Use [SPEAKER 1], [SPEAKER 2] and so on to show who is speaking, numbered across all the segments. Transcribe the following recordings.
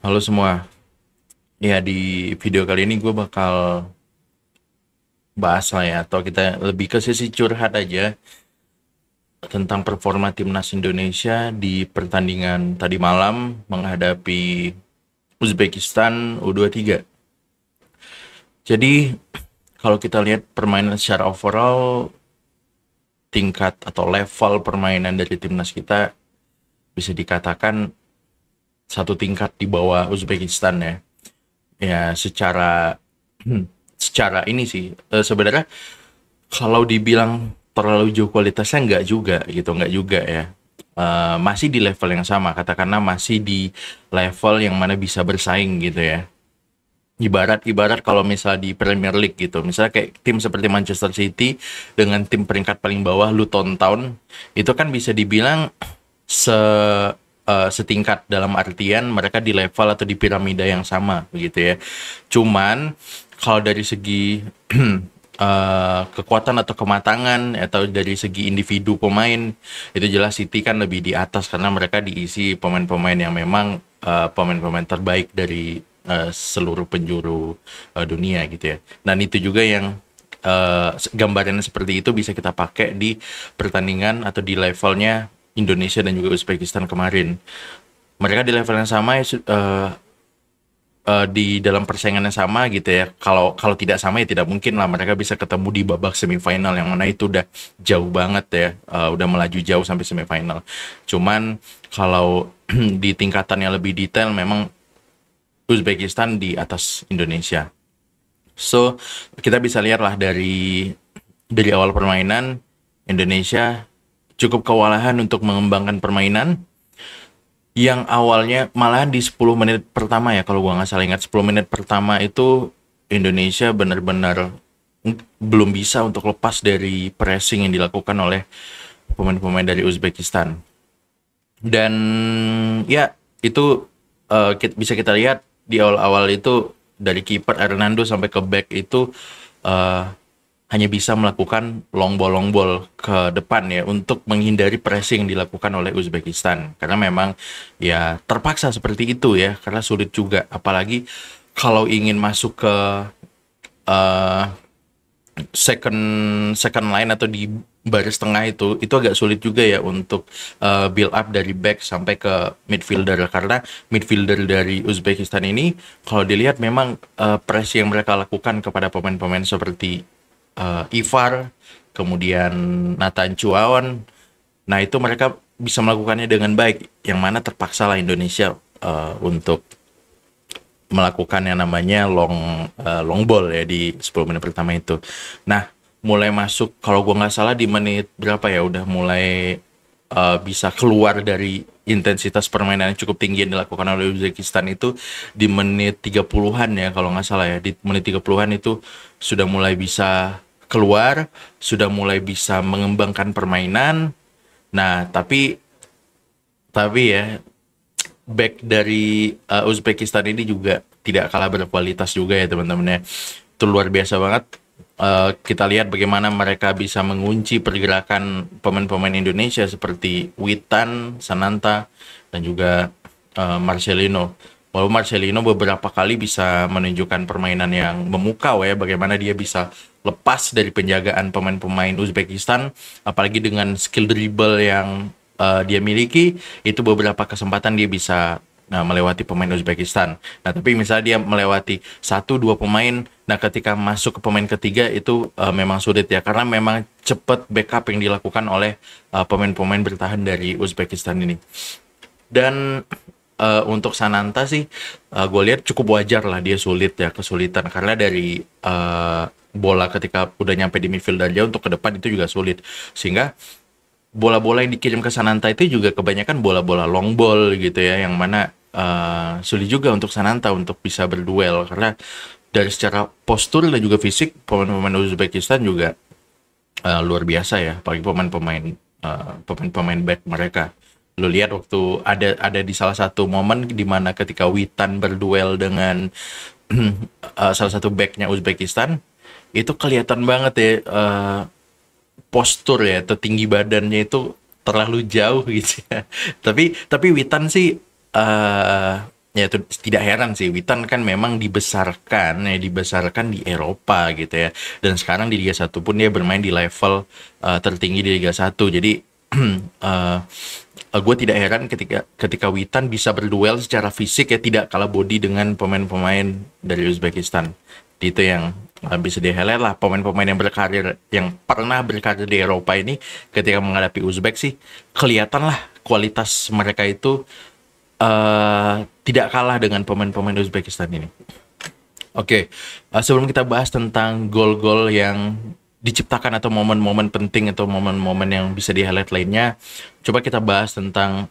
[SPEAKER 1] Halo semua. Ya di video kali ini gue bakal bahas lah ya atau kita lebih ke sesi curhat aja tentang performa timnas Indonesia di pertandingan tadi malam menghadapi Uzbekistan U23. Jadi kalau kita lihat permainan secara overall tingkat atau level permainan dari timnas kita bisa dikatakan satu tingkat di bawah Uzbekistan ya. Ya secara hmm, secara ini sih eh, sebenarnya kalau dibilang terlalu jauh kualitasnya nggak juga gitu nggak juga ya Uh, masih di level yang sama katakanlah masih di level yang mana bisa bersaing gitu ya ibarat ibarat kalau misal di Premier League gitu misalnya kayak tim seperti Manchester City dengan tim peringkat paling bawah Luton Town itu kan bisa dibilang se uh, setingkat dalam artian mereka di level atau di piramida yang sama begitu ya. Cuman kalau dari segi uh, kekuatan atau kematangan atau dari segi individu pemain itu jelas City kan lebih di atas karena mereka diisi pemain-pemain yang memang pemain eh, pemain-pemain terbaik dari uh, seluruh penjuru uh, dunia gitu ya. nah itu juga yang uh, gambarannya seperti itu bisa kita pakai di pertandingan atau di levelnya Indonesia dan juga Uzbekistan kemarin. Mereka di level yang sama uh, uh, di dalam persaingan yang sama gitu ya. Kalau kalau tidak sama ya tidak mungkin lah mereka bisa ketemu di babak semifinal yang mana itu udah jauh banget ya, uh, udah melaju jauh sampai semifinal. Cuman kalau di tingkatan yang lebih detail memang Uzbekistan di atas Indonesia. So kita bisa lihat lah dari dari awal permainan Indonesia cukup kewalahan untuk mengembangkan permainan yang awalnya malahan di 10 menit pertama ya kalau gua nggak salah ingat 10 menit pertama itu Indonesia benar-benar belum bisa untuk lepas dari pressing yang dilakukan oleh pemain-pemain dari Uzbekistan. Dan ya itu uh, eh, kita, bisa kita lihat di awal-awal itu dari kiper Hernando sampai ke back itu uh, hanya bisa melakukan long ball long ball ke depan ya untuk menghindari pressing dilakukan oleh Uzbekistan karena memang ya terpaksa seperti itu ya karena sulit juga apalagi kalau ingin masuk ke uh, second second line atau di baris tengah itu itu agak sulit juga ya untuk uh, build up dari back sampai ke midfielder karena midfielder dari Uzbekistan ini kalau dilihat memang uh, press yang mereka lakukan kepada pemain-pemain seperti uh, Ivar, kemudian Nathan Cuawan. Nah, itu mereka bisa melakukannya dengan baik. Yang mana terpaksa lah Indonesia uh, untuk melakukan yang namanya long uh, long ball ya di 10 menit pertama itu. Nah, mulai masuk kalau gue nggak salah di menit berapa ya udah mulai uh, bisa keluar dari intensitas permainan yang cukup tinggi yang dilakukan oleh Uzbekistan itu di menit 30-an ya kalau nggak salah ya di menit 30-an itu sudah mulai bisa keluar, sudah mulai bisa mengembangkan permainan. Nah, tapi tapi ya back dari uh, Uzbekistan ini juga tidak kalah berkualitas juga ya teman-teman ya. Itu luar biasa banget Eh, kita lihat bagaimana mereka bisa mengunci pergerakan pemain-pemain Indonesia seperti Witan, Sananta, dan juga uh, Marcelino. Walaupun Marcelino beberapa kali bisa menunjukkan permainan yang memukau ya, bagaimana dia bisa lepas dari penjagaan pemain-pemain Uzbekistan, apalagi dengan skill dribble yang uh, dia miliki, itu beberapa kesempatan dia bisa nah melewati pemain Uzbekistan. Nah, tapi misalnya dia melewati satu dua pemain, nah ketika masuk ke pemain ketiga itu uh, memang sulit ya karena memang cepat backup yang dilakukan oleh uh, pemain-pemain bertahan dari Uzbekistan ini. Dan uh, untuk Sananta sih uh, gue lihat cukup wajar lah dia sulit ya kesulitan karena dari uh, bola ketika udah nyampe di midfield aja untuk ke depan itu juga sulit sehingga bola-bola yang dikirim ke Sananta itu juga kebanyakan bola-bola long ball gitu ya yang mana uh, sulit juga untuk Sananta untuk bisa berduel karena dari secara postur dan juga fisik pemain-pemain Uzbekistan juga uh, luar biasa ya bagi pemain-pemain uh, pemain-pemain back mereka lu lihat waktu ada ada di salah satu momen di mana ketika Witan berduel dengan uh, salah satu backnya Uzbekistan itu kelihatan banget ya uh, postur ya atau tinggi badannya itu terlalu jauh gitu ya. tapi tapi Witan sih uh, ya itu tidak heran sih Witan kan memang dibesarkan ya dibesarkan di Eropa gitu ya dan sekarang di Liga 1 pun dia bermain di level uh, tertinggi di Liga 1 jadi uh, eh, gue tidak heran ketika ketika Witan bisa berduel secara fisik ya tidak kalah body dengan pemain-pemain dari Uzbekistan itu yang habis bisa dihelet lah pemain-pemain yang berkarir yang pernah berkarir di Eropa ini ketika menghadapi Uzbek sih kelihatan lah kualitas mereka itu Eh, tidak kalah dengan pemain-pemain Uzbekistan ini. Oke, okay. uh, eh, sebelum kita bahas tentang gol-gol yang diciptakan atau momen-momen penting atau momen-momen yang bisa di highlight lainnya, coba kita bahas tentang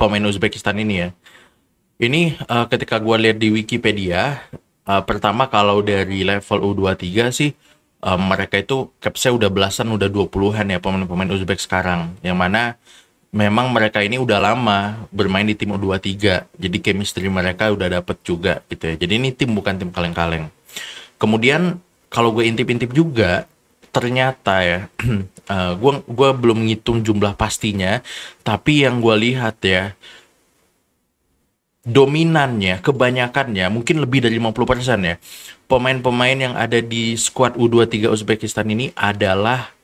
[SPEAKER 1] pemain Uzbekistan ini ya. Ini uh, ketika gue lihat di Wikipedia, uh, pertama kalau dari level U23 sih uh, mereka itu capsnya udah belasan, udah 20-an ya pemain-pemain Uzbek sekarang. Yang mana memang mereka ini udah lama bermain di tim U23. Jadi chemistry mereka udah dapet juga gitu ya. Jadi ini tim bukan tim kaleng-kaleng. Kemudian kalau gue intip-intip juga ternyata ya uh, eh, gue belum ngitung jumlah pastinya tapi yang gue lihat ya dominannya kebanyakannya mungkin lebih dari 50% ya pemain-pemain yang ada di skuad U23 Uzbekistan ini adalah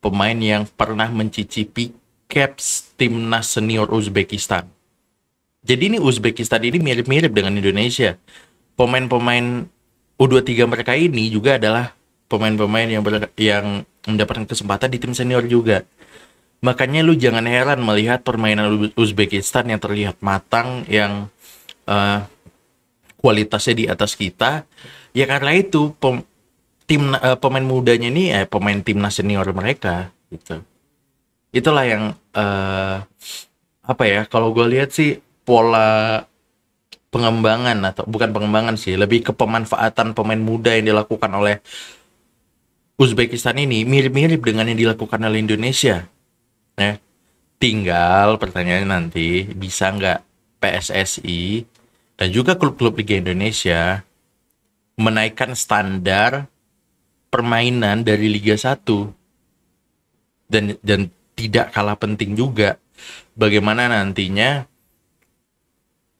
[SPEAKER 1] pemain yang pernah mencicipi caps timnas senior Uzbekistan. Jadi ini Uzbekistan ini mirip-mirip dengan Indonesia. Pemain-pemain U23 mereka ini juga adalah pemain-pemain yang ber, yang mendapatkan kesempatan di tim senior juga. Makanya lu jangan heran melihat permainan Uzbekistan yang terlihat matang yang uh, kualitasnya di atas kita. Ya karena itu pem, tim uh, pemain mudanya ini eh pemain timnas senior mereka gitu itulah yang uh, apa ya kalau gue lihat sih pola pengembangan atau bukan pengembangan sih lebih ke pemanfaatan pemain muda yang dilakukan oleh Uzbekistan ini mirip-mirip dengan yang dilakukan oleh Indonesia ya tinggal pertanyaannya nanti bisa nggak PSSI dan juga klub-klub Liga Indonesia menaikkan standar permainan dari Liga 1 dan dan tidak kalah penting juga bagaimana nantinya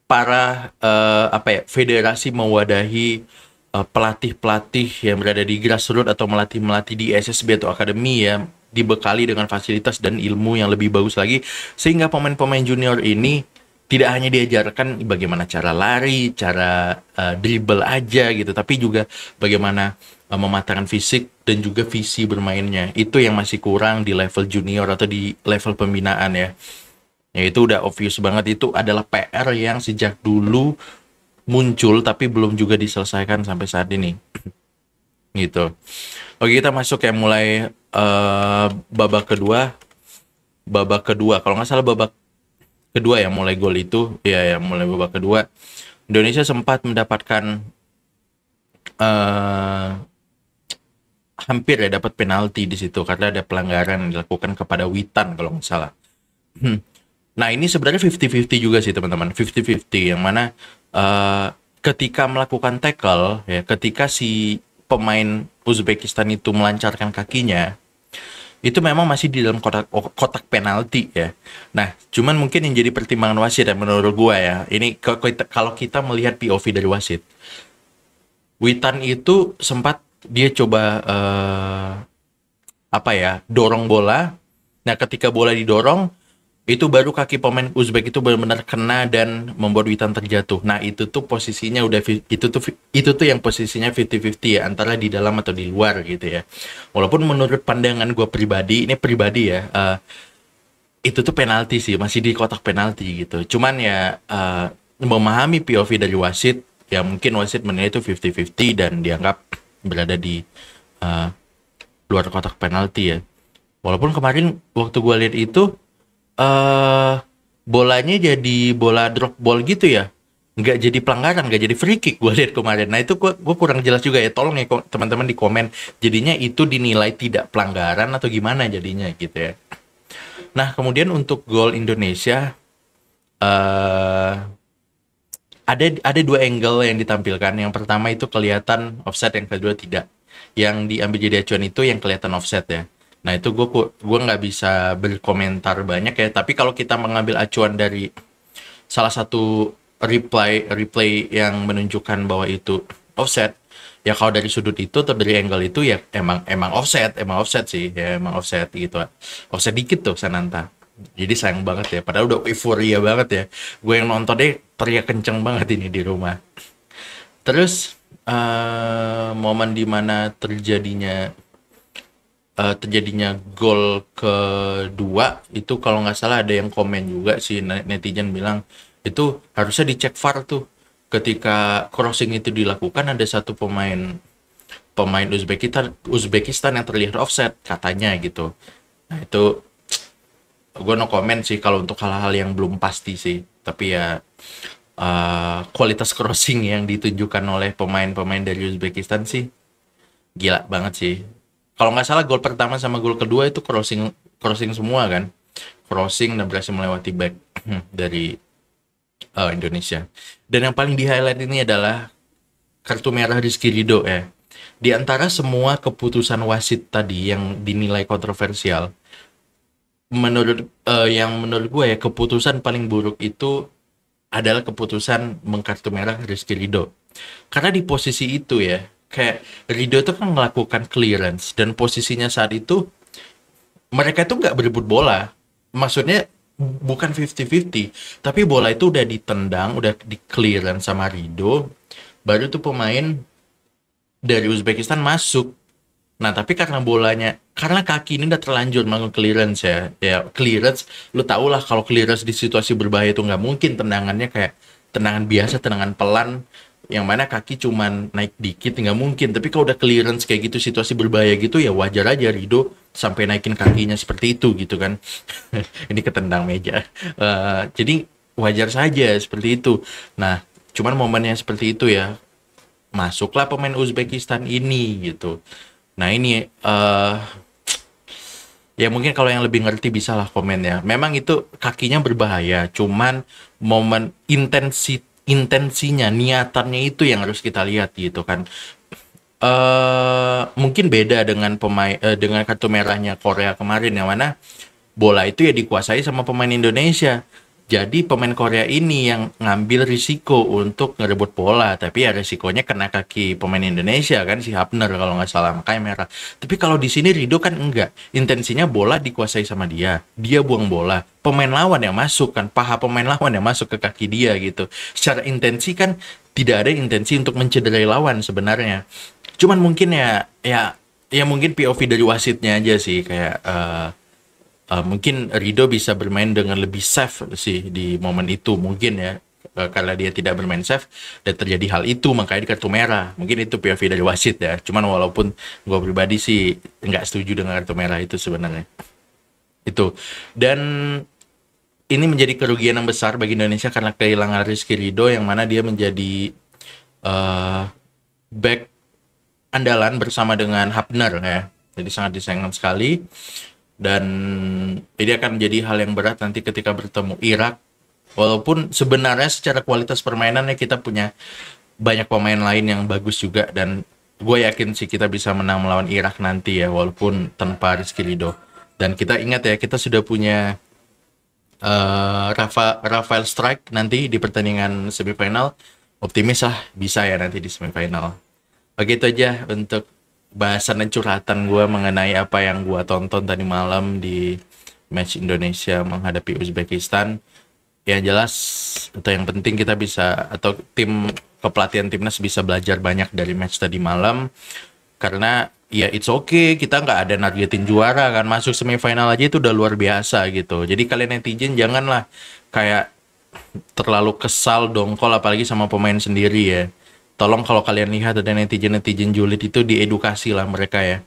[SPEAKER 1] para uh, apa ya federasi mewadahi eh, pelatih-pelatih uh, yang berada di grassroots atau melatih-melatih di SSB atau akademi ya dibekali dengan fasilitas dan ilmu yang lebih bagus lagi sehingga pemain-pemain junior ini tidak hanya diajarkan bagaimana cara lari, cara uh, dribble aja gitu, tapi juga bagaimana uh, mematangkan fisik dan juga visi bermainnya. Itu yang masih kurang di level junior atau di level pembinaan ya. Ya itu udah obvious banget itu adalah PR yang sejak dulu muncul tapi belum juga diselesaikan sampai saat ini. gitu. Oke, kita masuk ya mulai uh, babak kedua. Babak kedua, kalau nggak salah babak kedua ya mulai gol itu iya, ya yang mulai babak kedua Indonesia sempat mendapatkan uh, hampir ya dapat penalti di situ karena ada pelanggaran yang dilakukan kepada Witan kalau nggak salah. Hmm. Nah ini sebenarnya 50-50 juga sih teman-teman, 50-50 yang mana uh, ketika melakukan tackle ya ketika si pemain Uzbekistan itu melancarkan kakinya itu memang masih di dalam kotak oh, kotak penalti ya. Nah, cuman mungkin yang jadi pertimbangan wasit ya menurut gua ya. Ini kalau kita melihat POV dari wasit, Witan itu sempat dia coba uh, apa ya dorong bola. Nah, ketika bola didorong, itu baru kaki pemain Uzbek itu benar-benar kena dan membuat Witan terjatuh. Nah, itu tuh posisinya udah itu tuh itu tuh yang posisinya 50-50 ya antara di dalam atau di luar gitu ya. Walaupun menurut pandangan gue pribadi, ini pribadi ya, uh, itu tuh penalti sih, masih di kotak penalti gitu. Cuman ya uh, memahami POV dari wasit, ya mungkin wasit menilai itu 50-50 dan dianggap berada di uh, luar kotak penalti ya. Walaupun kemarin waktu gue lihat itu uh, bolanya jadi bola drop ball gitu ya nggak jadi pelanggaran nggak jadi free kick gue lihat kemarin nah itu gue gue kurang jelas juga ya tolong ya teman-teman di komen jadinya itu dinilai tidak pelanggaran atau gimana jadinya gitu ya nah kemudian untuk gol Indonesia uh, ada ada dua angle yang ditampilkan yang pertama itu kelihatan offset yang kedua tidak yang diambil jadi acuan itu yang kelihatan offset ya Nah itu gue gue nggak bisa berkomentar banyak ya. Tapi kalau kita mengambil acuan dari salah satu reply replay yang menunjukkan bahwa itu offset, ya kalau dari sudut itu atau dari angle itu ya emang emang offset, emang offset sih, ya emang offset gitu. Offset dikit tuh Sananta. Jadi sayang banget ya. Padahal udah euforia banget ya. Gue yang nonton deh teriak kenceng banget ini di rumah. Terus uh, momen dimana terjadinya uh, terjadinya gol kedua itu kalau nggak salah ada yang komen juga si netizen bilang itu harusnya dicek VAR tuh ketika crossing itu dilakukan ada satu pemain pemain Uzbekistan Uzbekistan yang terlihat offset katanya gitu. Nah itu gue no komen sih kalau untuk hal-hal yang belum pasti sih tapi ya uh, kualitas crossing yang ditunjukkan oleh pemain-pemain dari Uzbekistan sih gila banget sih kalau nggak salah gol pertama sama gol kedua itu crossing crossing semua kan crossing dan berhasil melewati back dari uh, Indonesia dan yang paling di highlight ini adalah kartu merah Rizky Ridho ya di antara semua keputusan wasit tadi yang dinilai kontroversial menurut uh, yang menurut gue ya keputusan paling buruk itu adalah keputusan mengkartu merah Rizky Ridho karena di posisi itu ya kayak Rido itu kan melakukan clearance dan posisinya saat itu mereka itu nggak berebut bola maksudnya bukan 50-50 tapi bola itu udah ditendang udah di clearance sama Rido baru tuh pemain dari Uzbekistan masuk Nah, tapi karena bolanya, karena kaki ini udah terlanjur melakukan clearance ya. Ya, clearance, lu tau lah kalau clearance di situasi berbahaya itu nggak mungkin tendangannya kayak tendangan biasa, tendangan pelan yang mana kaki cuman naik dikit nggak mungkin tapi kalau udah clearance kayak gitu situasi berbahaya gitu ya wajar aja Rido sampai naikin kakinya seperti itu gitu kan ini ketendang meja uh, jadi wajar saja seperti itu nah cuman momennya seperti itu ya masuklah pemain Uzbekistan ini gitu nah ini uh, ya mungkin kalau yang lebih ngerti bisalah lah komen ya memang itu kakinya berbahaya cuman momen intensitas intensinya niatannya itu yang harus kita lihat gitu kan uh, mungkin beda dengan pemain uh, dengan kartu merahnya Korea kemarin yang mana bola itu ya dikuasai sama pemain Indonesia jadi pemain Korea ini yang ngambil risiko untuk ngerebut bola, tapi ya risikonya kena kaki pemain Indonesia kan si Hapner kalau nggak salah makanya merah. Tapi kalau di sini Rido kan enggak, intensinya bola dikuasai sama dia, dia buang bola, pemain lawan yang masuk kan, paha pemain lawan yang masuk ke kaki dia gitu. Secara intensi kan tidak ada intensi untuk mencederai lawan sebenarnya. Cuman mungkin ya ya ya mungkin POV dari wasitnya aja sih kayak uh, uh, mungkin Rido bisa bermain dengan lebih safe sih di momen itu mungkin ya uh, karena dia tidak bermain safe dan terjadi hal itu makanya di kartu merah mungkin itu POV dari wasit ya cuman walaupun gue pribadi sih nggak setuju dengan kartu merah itu sebenarnya itu dan ini menjadi kerugian yang besar bagi Indonesia karena kehilangan Rizky Rido yang mana dia menjadi uh, back andalan bersama dengan Hapner ya jadi sangat disayangkan sekali dan ini akan menjadi hal yang berat nanti ketika bertemu Irak walaupun sebenarnya secara kualitas permainannya kita punya banyak pemain lain yang bagus juga dan gue yakin sih kita bisa menang melawan Irak nanti ya walaupun tanpa Rizky Lido dan kita ingat ya kita sudah punya uh, Rafa Rafael Strike nanti di pertandingan semifinal optimis lah bisa ya nanti di semifinal begitu aja untuk bahasan dan curhatan gue mengenai apa yang gue tonton tadi malam di match Indonesia menghadapi Uzbekistan yang jelas atau yang penting kita bisa atau tim kepelatihan timnas bisa belajar banyak dari match tadi malam karena ya it's okay kita nggak ada nargetin juara kan masuk semifinal aja itu udah luar biasa gitu jadi kalian netizen janganlah kayak terlalu kesal dongkol apalagi sama pemain sendiri ya tolong kalau kalian lihat ada netizen-netizen julid itu diedukasi lah mereka ya.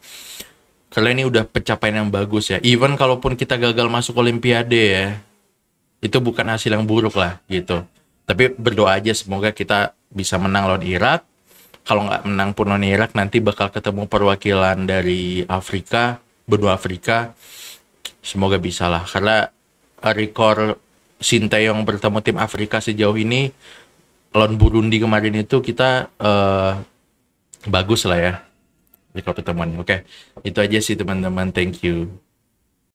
[SPEAKER 1] Kalian ini udah pencapaian yang bagus ya. Even kalaupun kita gagal masuk olimpiade ya, itu bukan hasil yang buruk lah gitu. Tapi berdoa aja semoga kita bisa menang lawan Irak. Kalau nggak menang pun lawan Irak nanti bakal ketemu perwakilan dari Afrika, benua Afrika. Semoga bisa lah karena rekor Sinteyong bertemu tim Afrika sejauh ini lawan Burundi kemarin itu kita uh, bagus lah ya di rekor teman, Oke, okay. itu aja sih teman-teman. Thank you.